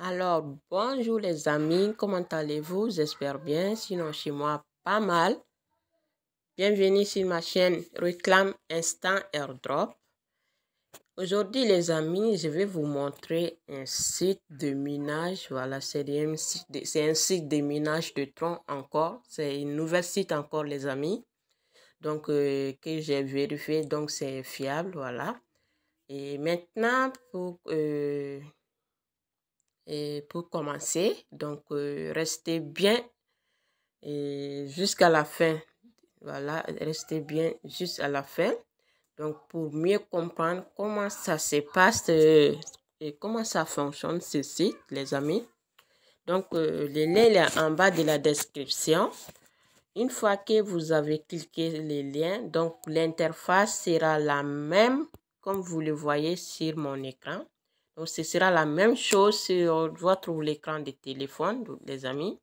Alors, bonjour les amis, comment allez-vous? J'espère bien, sinon chez moi, pas mal. Bienvenue sur ma chaîne Reclame Instant Airdrop. Aujourd'hui les amis, je vais vous montrer un site de minage. Voilà, c'est un, site de minage de tronc encore. C'est une nouvelle site encore les amis. Donc, euh, que j'ai vérifié, donc c'est fiable, voilà. Et maintenant, pour... Euh, et pour commencer, donc euh, restez bien jusqu'à la fin. Voilà, restez bien jusqu'à la fin. Donc pour mieux comprendre comment ça se passe euh, et comment ça fonctionne ce site, les amis. Donc euh, le lien est en bas de la description. Une fois que vous avez cliqué le lien, donc l'interface sera la même comme vous le voyez sur mon écran. Donc, ce sera la même chose sur votre écran de téléphone, les amis.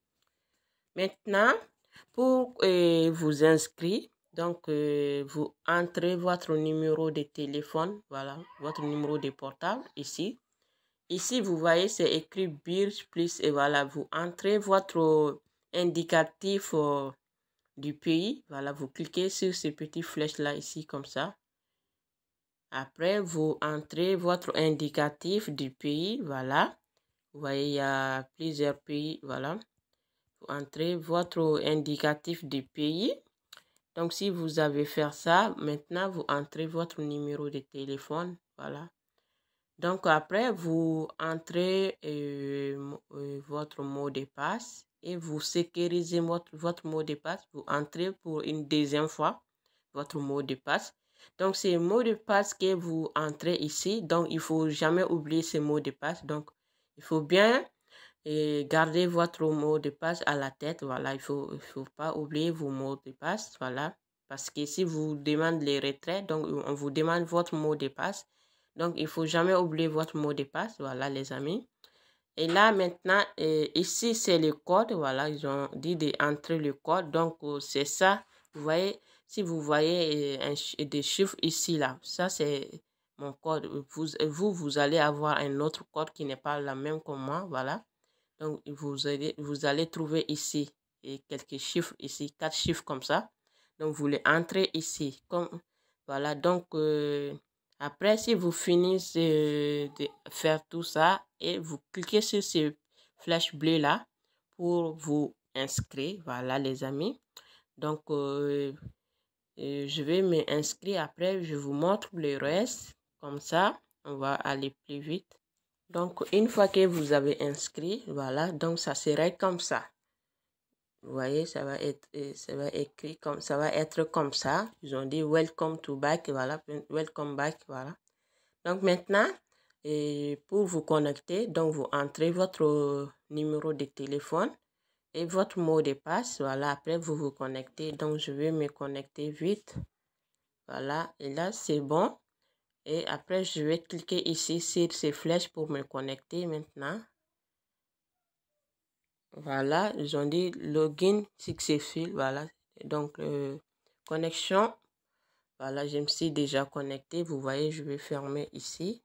Maintenant, pour euh, vous inscrire, donc euh, vous entrez votre numéro de téléphone, voilà, votre numéro de portable ici. Ici, vous voyez, c'est écrit Birch Plus et voilà, vous entrez votre indicatif euh, du pays. Voilà, vous cliquez sur ces petites flèches là ici comme ça. Après, vous entrez votre indicatif du pays. Voilà. Vous voyez, il y a plusieurs pays. Voilà. Vous entrez votre indicatif du pays. Donc, si vous avez fait ça, maintenant, vous entrez votre numéro de téléphone. Voilà. Donc, après, vous entrez euh, euh, votre mot de passe et vous sécurisez votre, votre mot de passe. Vous entrez pour une deuxième fois votre mot de passe. Donc, c'est le mot de passe que vous entrez ici. Donc, il faut jamais oublier ce mot de passe. Donc, il faut bien euh, garder votre mot de passe à la tête. Voilà, il ne faut, faut pas oublier vos mots de passe. Voilà, parce que si vous demandez les retraits, donc on vous demande votre mot de passe. Donc, il faut jamais oublier votre mot de passe. Voilà, les amis. Et là, maintenant, euh, ici, c'est le code. Voilà, ils ont dit d'entrer le code. Donc, euh, c'est ça. Vous voyez, si vous voyez euh, des chiffres ici, là, ça c'est mon code. Euh, vous, vous, allez avoir un autre code qui n'est pas la même que moi, voilà. Donc, vous allez, vous allez trouver ici et quelques chiffres ici, quatre chiffres comme ça. Donc, vous les entrez ici. Comme, voilà, donc... Euh, après, si vous finissez de faire tout ça et vous cliquez sur ce flèche bleue là pour vous inscrire, voilà les amis. Donc, je vais m'inscrire après, je vous montre le reste. Comme ça, on va aller plus vite. Donc, une fois que vous avez inscrit, voilà, donc ça serait comme ça. Vous voyez, ça va être, euh, écrit comme, ça va être comme ça. Ils ont dit welcome to back, voilà, welcome back, voilà. Donc maintenant, et pour vous connecter, donc vous entrez votre numéro de téléphone votre mot de passe. Voilà, après vous vous connectez. Donc, je vais me connecter vite. Voilà, et là, c'est bon. Et après, je vais cliquer ici sur ces flèches pour me connecter maintenant. Voilà, ils ont dit login successful. Voilà, donc euh, connexion. Voilà, je me suis déjà connecté. Vous voyez, je vais fermer ici.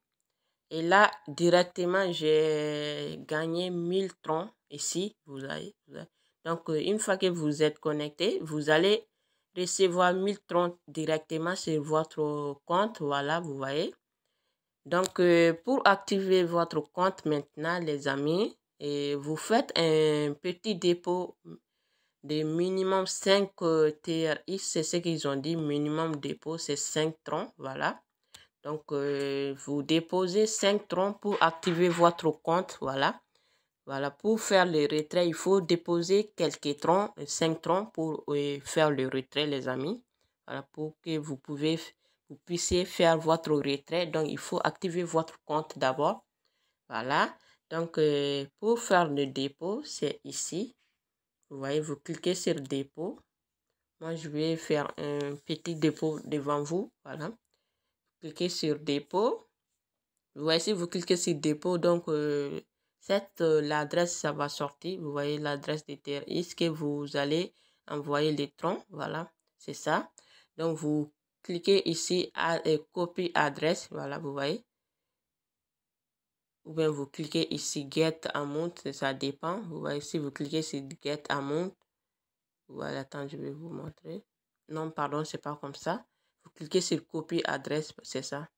Et là, directement, j'ai gagné 1000 troncs. Ici, vous avez, Donc, euh, une fois que vous êtes connecté, vous allez recevoir 1000 troncs directement sur votre compte. Voilà, vous voyez. Donc, euh, pour activer votre compte maintenant, les amis, et vous faites un petit dépôt de minimum 5 euh, TRX. C'est ce qu'ils ont dit, minimum dépôt, c'est 5 troncs. Voilà. Donc, euh, vous déposez 5 troncs pour activer votre compte. Voilà. Voilà, pour faire le retrait, il faut déposer quelques troncs, 5 euh, troncs pour euh, faire le retrait, les amis. Voilà, pour que vous, pouvez, vous puissiez faire votre retrait. Donc, il faut activer votre compte d'abord. Voilà. Donc, pour faire le dépôt, c'est ici. Vous voyez, vous cliquez sur dépôt. Moi, je vais faire un petit dépôt devant vous. Voilà cliquez sur dépôt. Vous voyez, si vous cliquez sur dépôt, donc euh, cette euh, l'adresse, ça va sortir. Vous voyez l'adresse de ce que vous allez envoyer les troncs. Voilà, c'est ça. Donc, vous cliquez ici à euh, copie adresse. Voilà, vous voyez. Ou bien vous cliquez ici get amount, ça dépend. Vous voyez, si vous cliquez sur get amount, voilà, attends, je vais vous montrer. Non, pardon, c'est pas comme ça. Vous cliquez sur copier adresse, c'est ça.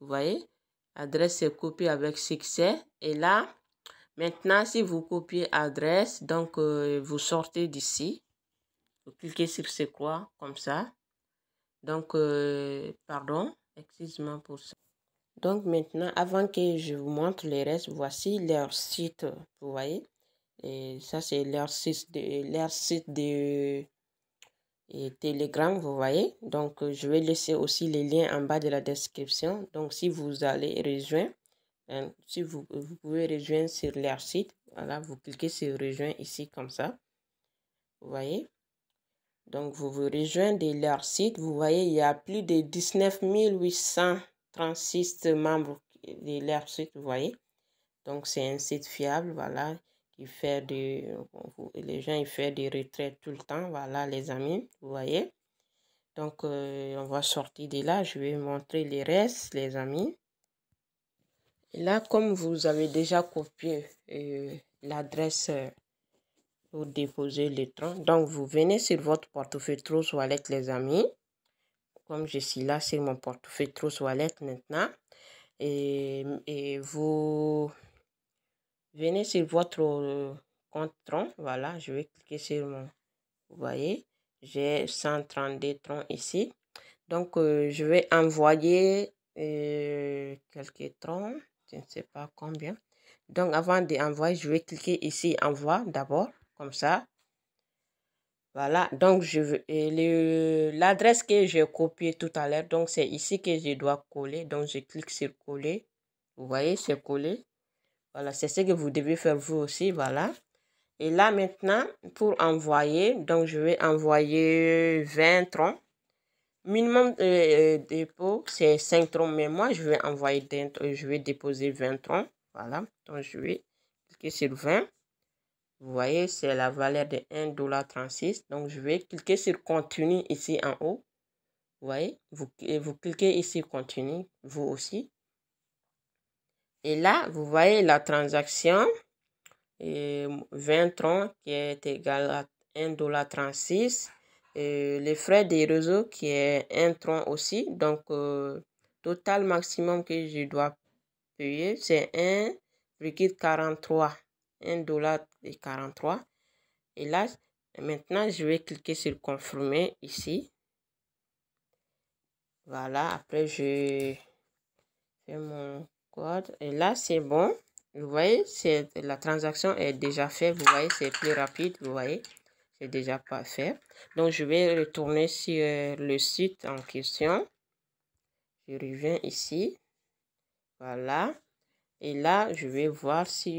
Vous voyez, adresse c'est copier avec succès. Et là, maintenant, si vous copiez adresse, donc euh, vous sortez d'ici. Vous cliquez sur c'est quoi, comme ça. Donc, euh, pardon, excusez-moi pour ça. Donc maintenant, avant que je vous montre les restes voici leur site, vous voyez. Et ça, c'est leur site de, leur site de et Telegram, vous voyez. Donc, euh, je vais laisser aussi les liens en bas de la description. Donc, si vous allez rejoindre, hein, si euh, vous, pouvez rejoindre sur leur site, voilà, vous cliquez sur rejoindre ici comme ça. Vous voyez. Donc, vous vous rejoignez leur site. Vous voyez, il y a plus de 19 836 membres de leur site, vous voyez. Donc, c'est un site fiable, voilà qui des... Les gens, ils font des retraites tout le temps, voilà les amis, vous voyez. Donc, euh, on va sortir de là. Je vais montrer les restes, les amis. là, comme vous avez déjà copié euh, l'adresse euh, pour déposer les troncs, donc vous venez sur votre portefeuille trop toilette, les amis. Comme je suis là, c'est mon portefeuille trop toilette maintenant. et vous Venez sur votre euh, compte Tron. Voilà, je vais cliquer sur mon... Vous voyez, j'ai 132 troncs ici. Donc, euh, je vais envoyer euh, quelques troncs. Je ne sais pas combien. Donc, avant d'envoyer, je vais cliquer ici envoi d'abord, comme ça. Voilà, donc je veux l'adresse que j'ai copiée tout à l'heure, donc c'est ici que je dois coller. Donc je clique sur coller. Vous voyez, c'est collé. Voilà, c'est ce que vous devez faire vous aussi, voilà. Et là maintenant, pour envoyer, donc je vais envoyer 20 troncs. Minimum de, euh, dépôt, c'est 5 troncs, mais moi je vais envoyer, euh, je vais déposer 20 troncs. Voilà, donc je vais cliquer sur 20. Vous voyez, c'est la valeur de 1,36$. Donc je vais cliquer sur continue ici en haut. Vous voyez, vous, vous cliquez ici continue, vous aussi. Et là, vous voyez la transaction et 20 troncs qui est égal à 1,36$. Et les frais des réseaux qui est 1 tronc aussi. Donc, euh, total maximum que je dois payer, c'est 1,43$. 1,43$. Et là, maintenant, je vais cliquer sur confirmer ici. Voilà, après, je fais mon et là, c'est bon. Vous voyez, la transaction est déjà faite. Vous voyez, c'est plus rapide. Vous voyez, c'est déjà pas fait. Donc, je vais retourner sur euh, le site en question. Je reviens ici. Voilà. Et là, je vais voir s'il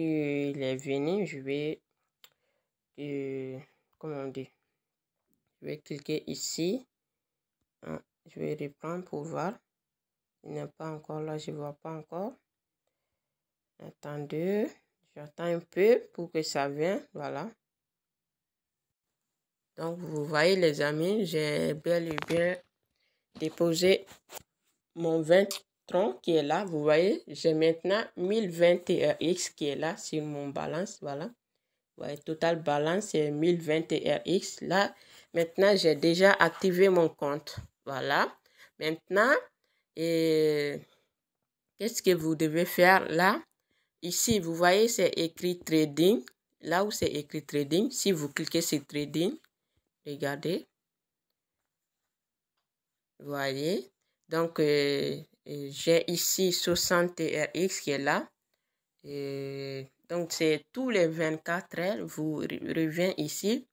est venu. Je vais... Euh, comment on dit Je vais cliquer ici. Ah, je vais reprendre pour voir. Il n'est pas encore là. Je ne vois pas encore. Attendez, j'attends un peu pour que ça vienne, voilà. Donc, vous voyez, les amis, j'ai bel et bien déposé mon 20 tronc qui est là. Vous voyez, j'ai maintenant 1020 rx qui est là sur mon balance. Voilà. Vous voyez, total balance, c'est 1020 rx. Là, maintenant, j'ai déjà activé mon compte. Voilà. Maintenant, et qu'est-ce que vous devez faire là? Ici, vous voyez, c'est écrit trading. Là où c'est écrit trading, si vous cliquez sur trading, regardez. voyez. Donc, euh, euh, j'ai ici 60 TRX qui est là. Euh, donc, c'est tous les 24 heures, vous revenez ici,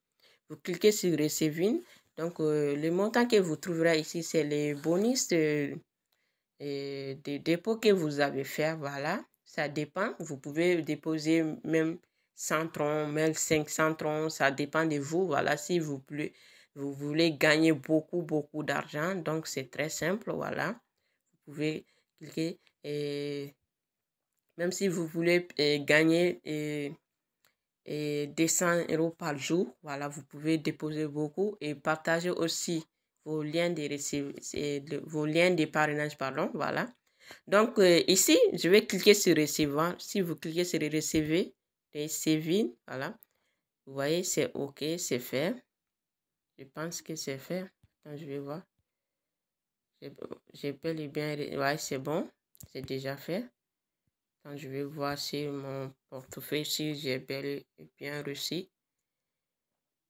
vous cliquez sur Receiving. Donc, le montant que vous trouverez ici, c'est les bonus de, de, dépôt que vous avez fait. Voilà. Ça dépend. Vous pouvez déposer même 100 troncs, même 500 troncs. Ça dépend de vous. Voilà, si vous voulez, vous voulez gagner beaucoup, beaucoup d'argent. Donc, c'est très simple. Voilà. Vous pouvez cliquer et même si vous voulez gagner et, et 200 euros par jour, voilà, vous pouvez déposer beaucoup et partager aussi vos liens de, vos liens de parrainage, pardon, voilà. Donc, euh, ici, je vais cliquer sur Recevoir. Si vous cliquez sur Recevez, Recevez, voilà. Vous voyez, c'est OK, c'est fait. Je pense que c'est fait. quand je vais voir. J'ai bel et bien... Ouais, c'est bon. C'est déjà fait. Attends, je vais voir si mon portefeuille, si j'ai bel et bien reçu.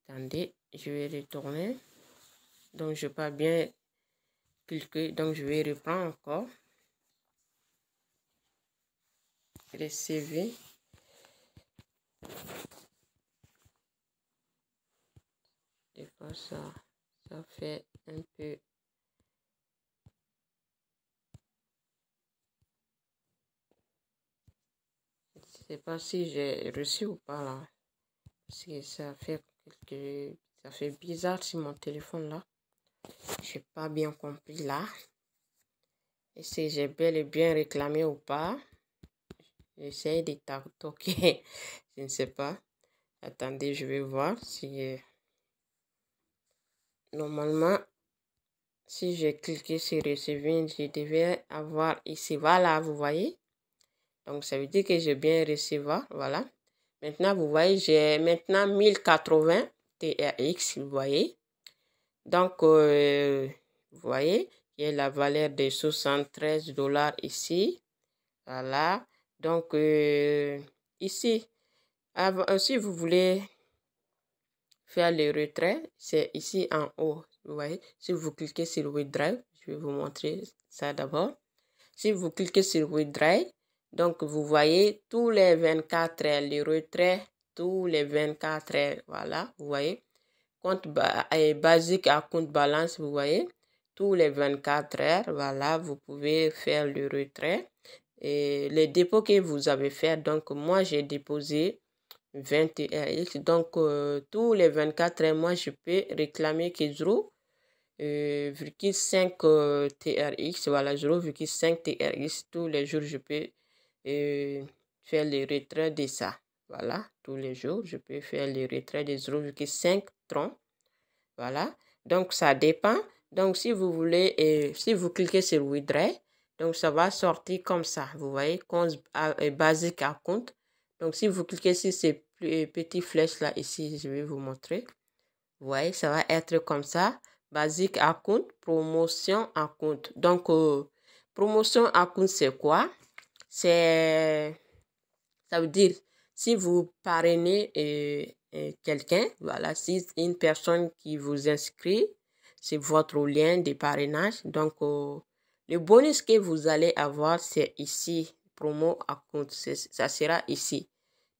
Attendez, je vais retourner. Donc, je pas bien cliquer. Donc, je vais reprendre encore. les CV. Et ça, ça fait un peu sais pas si j'ai reçu ou pas là. Parce ça fait quelque... ça fait bizarre sur mon téléphone là. J'ai pas bien compris là. Et si j'ai bel et bien réclamé ou pas. J'essaie de toquer. je ne sais pas. Attendez, je vais voir si... Normalement, si j'ai cliqué sur recevoir, je devais avoir ici. Voilà, vous voyez. Donc, ça veut dire que j'ai bien recevoir. Voilà. Maintenant, vous voyez, j'ai maintenant 1080 TRX, vous voyez. Donc, euh, vous voyez, il y la valeur de 73 dollars ici. Voilà. Donc, euh, ici, euh, si vous voulez faire le retrait, c'est ici en haut. Vous voyez, si vous cliquez sur Withdraw, je vais vous montrer ça d'abord. Si vous cliquez sur Withdraw, donc vous voyez tous les 24 heures, les retraits tous les 24 heures, voilà, vous voyez. Compte basique à compte balance, vous voyez. Tous les 24 heures, voilà, vous pouvez faire le retrait et les dépôts que vous avez fait. Donc, moi, j'ai déposé 21 TRX. Donc, euh, tous les 24 mois, je peux réclamer que 0,5 euh, euh TRX. Voilà, 0,5 TRX. Tous les jours, je peux euh, faire le retrait de ça. Voilà, tous les jours, je peux faire le retrait de 0,5 tron Voilà, donc ça dépend. Donc, si vous voulez, si vous cliquez sur Withdraw, donc, ça va sortir comme ça. Vous voyez, basique à compte. Donc, si vous cliquez sur ces euh, petites flèches-là, ici, je vais vous montrer. Vous voyez, ça va être comme ça. Basique à compte, promotion à compte. Donc, euh, promotion à compte, c'est quoi? C'est, ça veut dire, si vous parrainez euh, quelqu'un, voilà, si une personne qui vous inscrit, c'est votre lien de parrainage. Donc, le bonus que vous allez avoir, c'est ici, promo à compte, ça sera ici.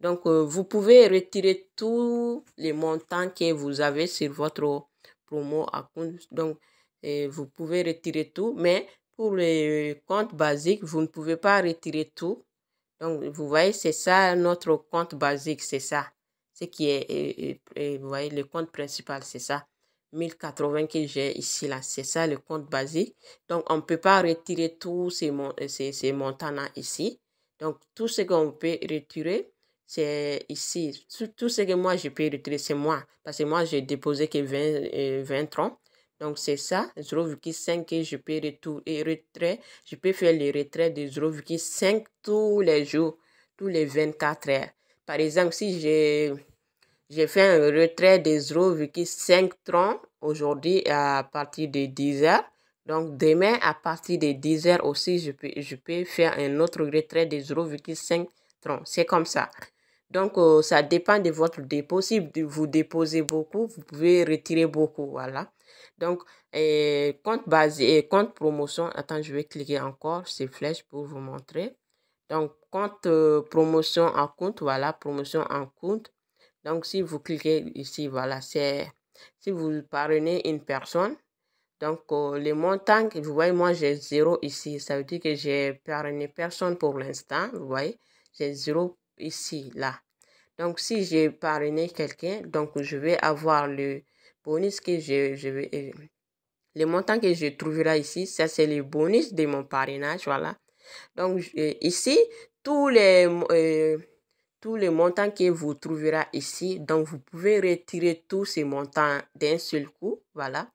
Donc, euh, vous pouvez retirer tous les montants que vous avez sur votre promo à compte. Donc, euh, vous pouvez retirer tout, mais pour le compte basique, vous ne pouvez pas retirer tout. Donc, vous voyez, c'est ça notre compte basique, c'est ça. Ce qui est, euh, vous voyez, le compte principal, c'est ça. 1080 que j'ai ici là. C'est ça le compte basique. Donc, on ne peut pas retirer tous ces, euh, montants là ici. Donc, tout ce qu'on peut retirer, c'est ici. Tout, ce que moi, je peux retirer, c'est moi. Parce que moi, j'ai déposé que 20, 20 euh, troncs. Donc, c'est ça, 0,5 que je peux et Je peux faire le retrait de 5 tous les jours, tous les 24 heures. Par exemple, si j'ai j'ai fait un retrait de 0,5 troncs aujourd'hui à partir de 10 heures. Donc demain, à partir de 10 heures aussi, je peux, je peux faire un autre retrait de 0,5 troncs. C'est comme ça. Donc, euh, ça dépend de votre dépôt. Si vous déposez beaucoup, vous pouvez retirer beaucoup. Voilà. Donc, compte basé et compte promotion. Attends, je vais cliquer encore ces flèches pour vous montrer. Donc, compte euh, promotion en compte. Voilà, promotion en compte. Donc, si vous cliquez ici, voilà, c'est si vous parrainez une personne. Donc, euh, le les montants, vous voyez, moi, j'ai zéro ici. Ça veut dire que j'ai parrainé personne pour l'instant. Vous voyez, j'ai zéro ici, là. Donc, si j'ai parrainé quelqu'un, donc je vais avoir le bonus que je, vais... Euh, le montant que je trouverai ici, ça c'est le bonus de mon parrainage, voilà. Donc, euh, ici, tous les... Tous les montants que vous trouverez ici, donc vous pouvez retirer tous ces montants d'un seul coup, voilà.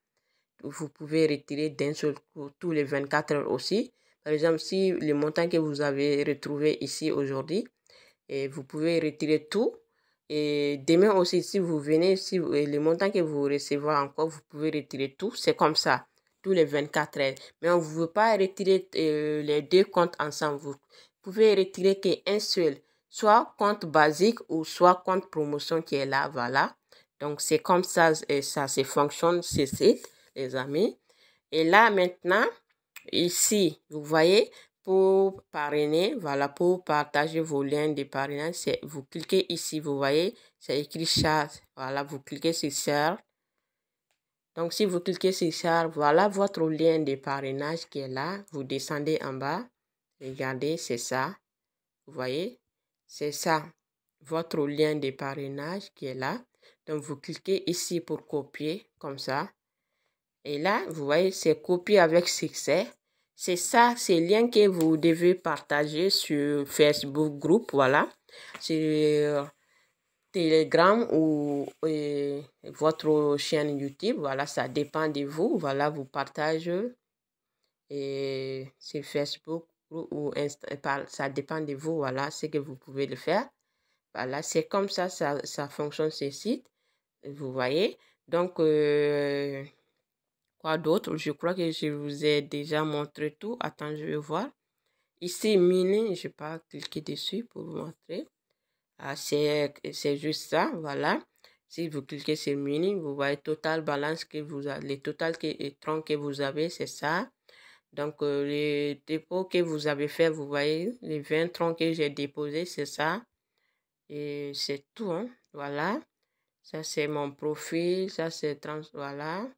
Vous pouvez retirer d'un seul coup tous les 24 heures aussi. Par exemple, si le montant que vous avez retrouvé ici aujourd'hui, et vous pouvez retirer tout. Et demain aussi, si vous venez, si les le montant que vous recevez encore, vous pouvez retirer tout. C'est comme ça, tous les 24 heures. Mais on ne veut pas retirer euh, les deux comptes ensemble. Vous pouvez retirer qu'un seul soit compte basique ou soit compte promotion qui est là, voilà. Donc, c'est comme ça, et ça se fonctionne, c'est ça, les amis. Et là, maintenant, ici, vous voyez, pour parrainer, voilà, pour partager vos liens de parrainage, vous cliquez ici, vous voyez, c'est écrit share. Voilà, vous cliquez sur share. Donc, si vous cliquez sur share, voilà votre lien de parrainage qui est là. Vous descendez en bas. Regardez, c'est ça. Vous voyez, c'est ça, votre lien de parrainage qui est là. Donc, vous cliquez ici pour copier, comme ça. Et là, vous voyez, c'est copié avec succès. C'est ça, c'est le lien que vous devez partager sur Facebook group. voilà, sur euh, Telegram ou euh, votre chaîne YouTube, voilà, ça dépend de vous, voilà, vous partagez et sur Facebook ou ça dépend de vous, voilà, ce que vous pouvez le faire. Voilà, c'est comme ça, ça, ça fonctionne ce site, vous voyez. Donc, euh, quoi d'autre? Je crois que je vous ai déjà montré tout. Attends, je vais voir. Ici, mini, je vais pas cliquer dessus pour vous montrer. Ah, c'est juste ça, voilà. Si vous cliquez sur mini, vous voyez total balance que vous avez, le total que, que vous avez, c'est ça. Donc, euh, les dépôts que vous avez fait, vous voyez, les 20 troncs que j'ai déposés, c'est ça. Et c'est tout, hein. voilà. Ça, c'est mon profil, ça, c'est trans, voilà.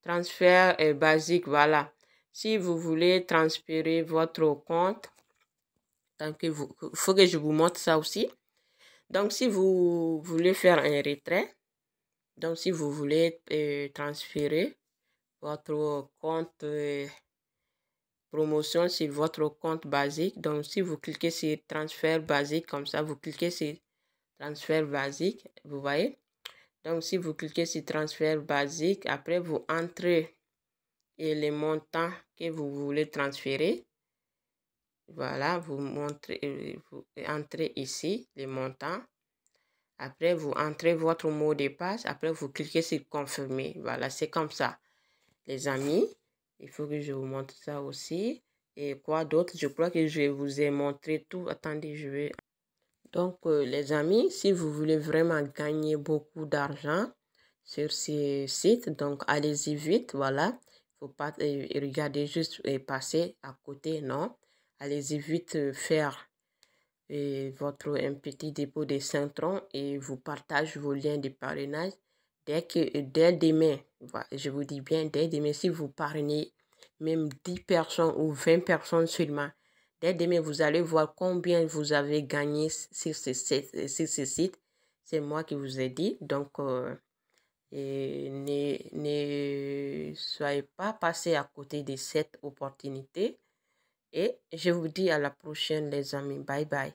Transfert est basique, voilà. Si vous voulez transférer votre compte, tant que faut que je vous montre ça aussi. Donc, si vous voulez faire un retrait, donc si vous voulez euh, transférer votre compte euh, promotion sur votre compte basique. Donc, si vous cliquez sur transfert basique, comme ça, vous cliquez sur transfert basique, vous voyez. Donc, si vous cliquez sur transfert basique, après, vous entrez et les montants que vous voulez transférer. Voilà, vous, montrez, euh, vous entrez ici les montants. Après, vous entrez votre mot de passe. Après, vous cliquez sur confirmer. Voilà, c'est comme ça, les amis. Il faut que je vous montre ça aussi. Et quoi d'autre Je crois que je vous ai montré tout. Attendez, je vais... Donc, euh, les amis, si vous voulez vraiment gagner beaucoup d'argent sur ces sites, donc allez-y vite, voilà. faut pas euh, regarder juste et euh, passer à côté, non. Allez-y vite faire votre un petit dépôt de 5 et vous partage vos liens de parrainage Dès, que, dès demain, je vous dis bien, dès demain, si vous parlez même 10 personnes ou 20 personnes seulement, dès demain, vous allez voir combien vous avez gagné sur ce, site. C'est moi qui vous ai dit. Donc, euh, ne, ne soyez pas passé à côté de cette opportunité. Et je vous dis à la prochaine, les amis. Bye bye.